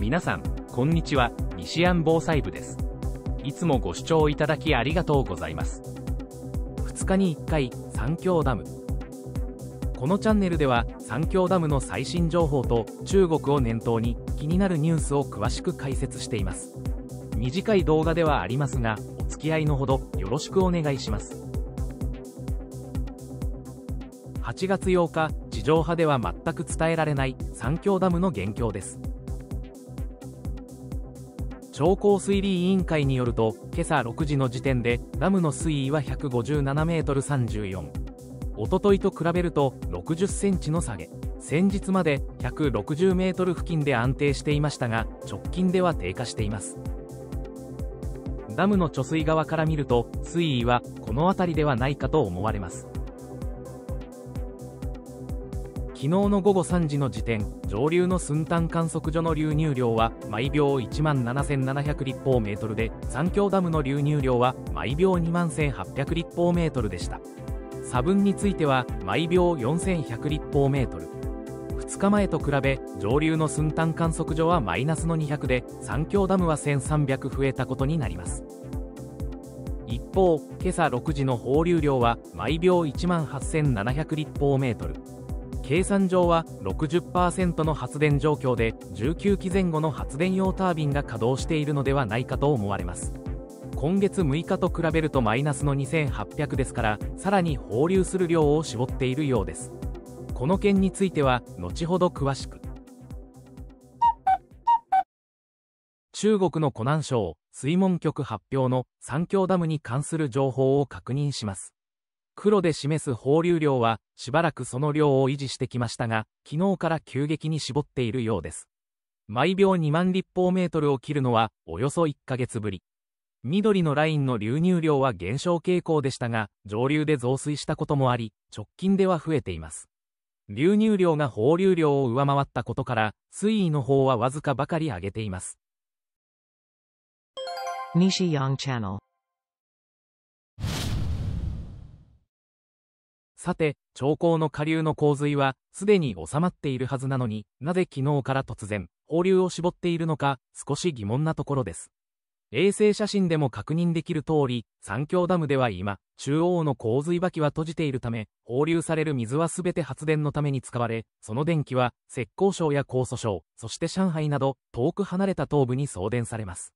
皆さん、こんにちは、西安防災部です。いつもご視聴いただきありがとうございます。2日に1回、三峡ダム。このチャンネルでは、三峡ダムの最新情報と中国を念頭に気になるニュースを詳しく解説しています。短い動画ではありますが、お付き合いのほどよろしくお願いします。8月8日、地上波では全く伝えられない三峡ダムの元凶です。上降水利委員会によると今朝6時の時点でダムの水位は 157m34 おとといと比べると60センチの下げ先日まで160メートル付近で安定していましたが直近では低下していますダムの貯水側から見ると水位はこの辺りではないかと思われます昨日の午後3時の時点上流の寸丹観測所の流入量は毎秒1万7700立方メートルで三峡ダムの流入量は毎秒2万1800立方メートルでした差分については毎秒4100立方メートル2日前と比べ上流の寸丹観測所はマイナスの200で三峡ダムは1300増えたことになります一方今朝6時の放流量は毎秒1万8700立方メートル計算上は60%の発電状況で19基前後の発電用タービンが稼働しているのではないかと思われます今月6日と比べるとマイナスの2800ですからさらに放流する量を絞っているようですこの件については後ほど詳しく中国の湖南省水門局発表の三峡ダムに関する情報を確認します黒で示す放流量は、しばらくその量を維持してきましたが、昨日から急激に絞っているようです。毎秒2万立方メートルを切るのは、およそ1ヶ月ぶり。緑のラインの流入量は減少傾向でしたが、上流で増水したこともあり、直近では増えています。流入量が放流量を上回ったことから、水位の方はわずかばかり上げています。西洋チャンネルさて、長江の下流の洪水は、すでに収まっているはずなのになぜ昨日から突然、放流を絞っているのか、少し疑問なところです。衛星写真でも確認できる通り、三峡ダムでは今、中央の洪水場きは閉じているため、放流される水はすべて発電のために使われ、その電気は、浙江省や江蘇省、そして上海など、遠く離れた東部に送電されます。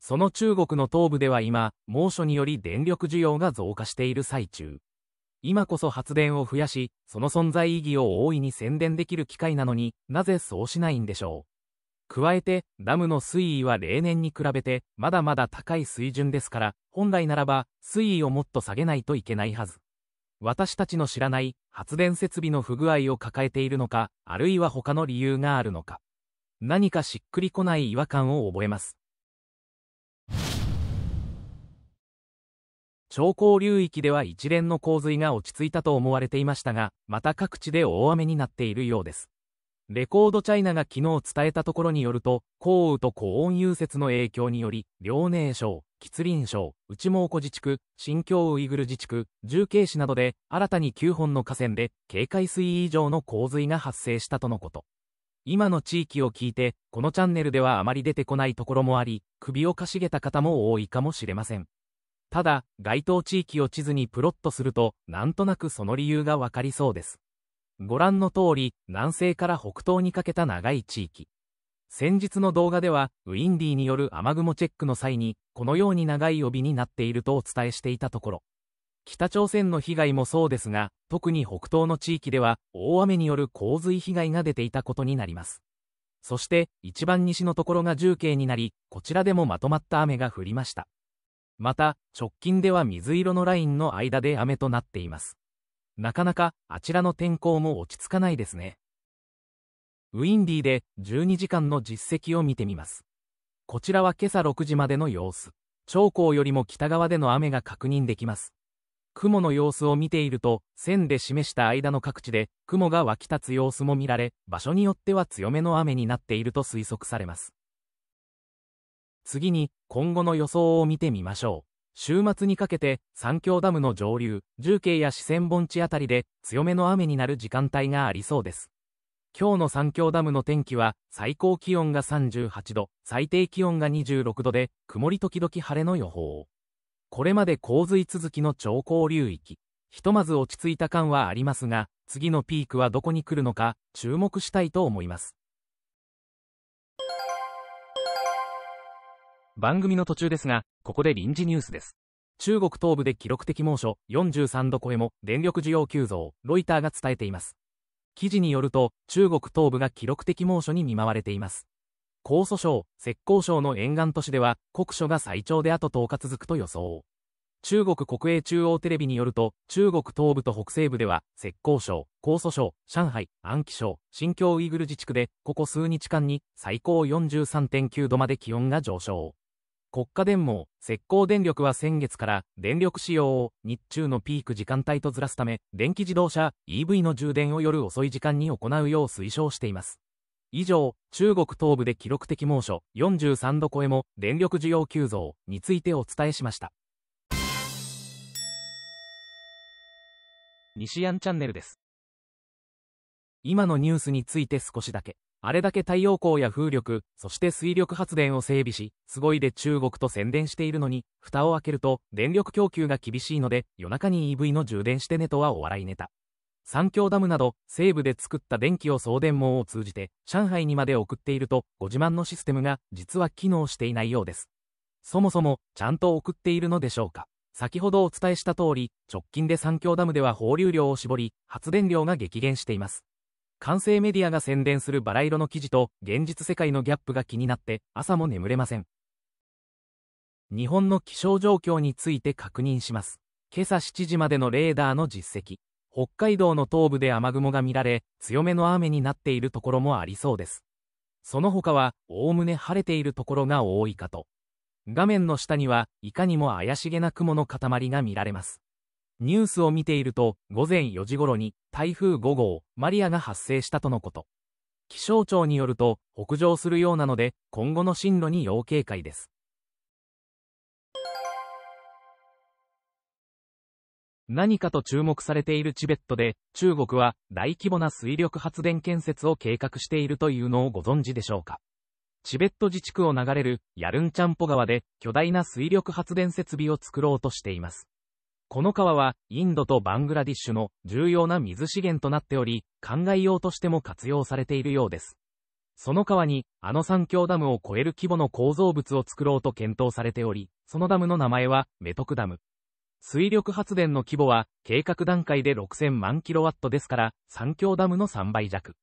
その中国の東部では今、猛暑により電力需要が増加している最中。今こそ発電を増やし、その存在意義を大いに宣伝できる機会なのになぜそうしないんでしょう。加えて、ダムの水位は例年に比べて、まだまだ高い水準ですから、本来ならば、水位をもっと下げないといけないはず。私たちの知らない、発電設備の不具合を抱えているのか、あるいは他の理由があるのか。何かしっくりこない違和感を覚えます。長江流域では一連の洪水が落ち着いたと思われていましたが、また各地で大雨になっているようです。レコードチャイナが昨日伝えたところによると、降雨と高温融雪の影響により、遼寧省、吉林省、内蒙古自治区、新疆ウイグル自治区、重慶市などで、新たに9本の河川で、警戒水位以上の洪水が発生したとのこと。今の地域を聞いて、このチャンネルではあまり出てこないところもあり、首をかしげた方も多いかもしれません。ただ、該当地域を地図にプロットすると、なんとなくその理由がわかりそうです。ご覧の通り、南西から北東にかけた長い地域。先日の動画では、ウィンディによる雨雲チェックの際に、このように長い帯になっているとお伝えしていたところ。北朝鮮の被害もそうですが、特に北東の地域では、大雨による洪水被害が出ていたことになります。そして、一番西のところが重慶になり、こちらでもまとまった雨が降りました。また、直近では水色のラインの間で雨となっています。なかなか、あちらの天候も落ち着かないですね。ウィンディーで12時間の実績を見てみます。こちらは今朝6時までの様子。長江よりも北側での雨が確認できます。雲の様子を見ていると、線で示した間の各地で雲が湧き立つ様子も見られ、場所によっては強めの雨になっていると推測されます。次に、今後の予想を見てみましょう。週末にかけて、三峡ダムの上流、重慶や四川盆地あたりで、強めの雨になる時間帯がありそうです。今日の三峡ダムの天気は、最高気温が38度、最低気温が26度で、曇り時々晴れの予報。これまで洪水続きの超高流域。ひとまず落ち着いた感はありますが、次のピークはどこに来るのか、注目したいと思います。番組の途中ですが、ここで臨時ニュースです。中国東部で記録的猛暑、43度超えも電力需要急増、ロイターが伝えています。記事によると、中国東部が記録的猛暑に見舞われています。江蘇省、浙江省の沿岸都市では、酷暑が最長であと10日続くと予想。中国国営中央テレビによると、中国東部と北西部では、浙江省、江蘇省、上海、安徽省、新疆ウイグル自治区で、ここ数日間に最高43.9度まで気温が上昇。国家電網、石膏電力は先月から電力使用を日中のピーク時間帯とずらすため、電気自動車 EV の充電を夜遅い時間に行うよう推奨しています。以上、中国東部で記録的猛暑43度超えも電力需要急増についてお伝えしました。西安チャンネルです。今のニュースについて少しだけ。あれだけ太陽光や風力、そして水力発電を整備し、すごいで中国と宣伝しているのに、蓋を開けると電力供給が厳しいので、夜中に EV の充電してねとはお笑いネタ。三峡ダムなど、西部で作った電気を送電網を通じて、上海にまで送っていると、ご自慢のシステムが、実は機能していないようです。そもそも、ちゃんと送っているのでしょうか。先ほどお伝えした通り、直近で三峡ダムでは放流量を絞り、発電量が激減しています。完成メディアが宣伝するバラ色の記事と現実世界のギャップが気になって朝も眠れません。日本の気象状況について確認します。今朝7時までのレーダーの実績。北海道の東部で雨雲が見られ、強めの雨になっているところもありそうです。その他は、おおむね晴れているところが多いかと。画面の下には、いかにも怪しげな雲の塊が見られます。ニュースを見ていると、午前4時頃に台風5号、マリアが発生したとのこと。気象庁によると、北上するようなので、今後の進路に要警戒です。何かと注目されているチベットで、中国は大規模な水力発電建設を計画しているというのをご存知でしょうか。チベット自治区を流れるヤルンチャンポ川で巨大な水力発電設備を作ろうとしています。この川はインドとバングラディッシュの重要な水資源となっており、灌漑用としても活用されているようです。その川に、あの三峡ダムを超える規模の構造物を作ろうと検討されており、そのダムの名前は、メトクダム。水力発電の規模は、計画段階で6000万キロワットですから、三峡ダムの3倍弱。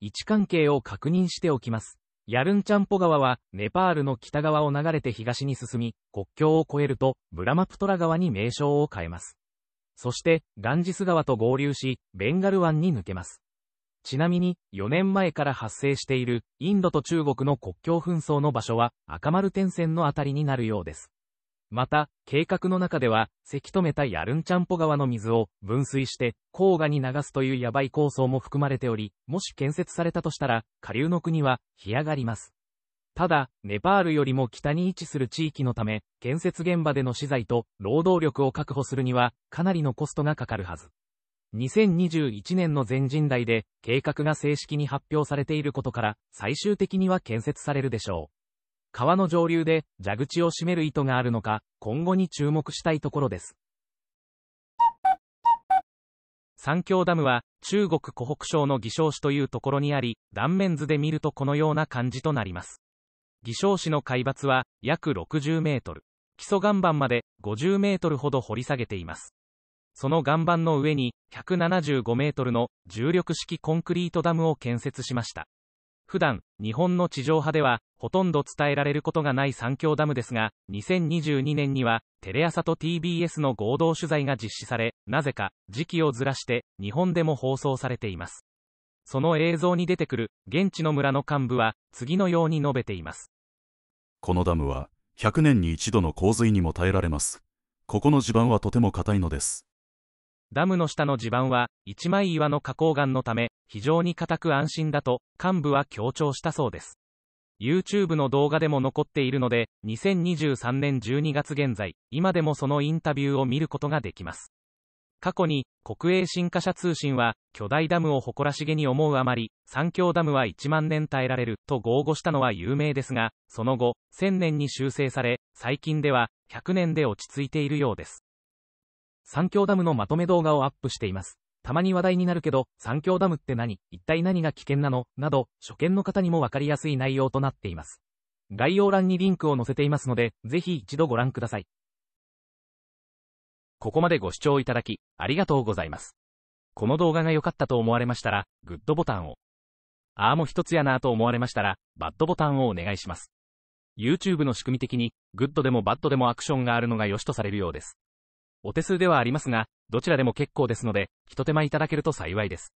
位置関係を確認しておきます。ヤルンチャンポ川は、ネパールの北側を流れて東に進み、国境を越えると、ブラマプトラ川に名称を変えます。そして、ガンジス川と合流し、ベンガル湾に抜けます。ちなみに、4年前から発生している、インドと中国の国境紛争の場所は、赤丸点線のあたりになるようです。また、計画の中では、せき止めたヤルンチャンポ川の水を分水して黄河に流すというヤバい構想も含まれており、もし建設されたとしたら、下流の国は干上がります。ただ、ネパールよりも北に位置する地域のため、建設現場での資材と労働力を確保するには、かなりのコストがかかるはず。2021年の全人代で計画が正式に発表されていることから、最終的には建設されるでしょう。川の上流で蛇口を閉める意図があるのか、今後に注目したいところです。三峡ダムは中国湖北省の偽証市というところにあり、断面図で見るとこのような感じとなります。偽証市の海抜は約60メートル。基礎岩盤まで50メートルほど掘り下げています。その岩盤の上に175メートルの重力式コンクリートダムを建設しました。普段、日本の地上波では、ほとんど伝えられることがない三峡ダムですが、2022年には、テレ朝と TBS の合同取材が実施され、なぜか、時期をずらして、日本でも放送されています。その映像に出てくる、現地の村の幹部は、次のように述べています。このダムは、100年に一度の洪水にも耐えられます。ここの地盤はとても硬いのです。ダムの下の地盤は一枚岩の花崗岩のため非常に固く安心だと幹部は強調したそうです YouTube の動画でも残っているので2023年12月現在今でもそのインタビューを見ることができます過去に国営新華社通信は巨大ダムを誇らしげに思うあまり三峡ダムは1万年耐えられると豪語したのは有名ですがその後1000年に修正され最近では100年で落ち着いているようです三峡ダムのまとめ動画をアップしています。たまに話題になるけど、三峡ダムって何一体何が危険なのなど、初見の方にもわかりやすい内容となっています。概要欄にリンクを載せていますので、ぜひ一度ご覧ください。ここまでご視聴いただき、ありがとうございます。この動画が良かったと思われましたら、グッドボタンを。あーも一つやなと思われましたら、バッドボタンをお願いします。YouTube の仕組み的に、グッドでもバッドでもアクションがあるのが良しとされるようです。お手数ではありますが、どちらでも結構ですので、一手間いただけると幸いです。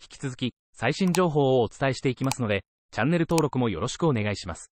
引き続き、最新情報をお伝えしていきますので、チャンネル登録もよろしくお願いします。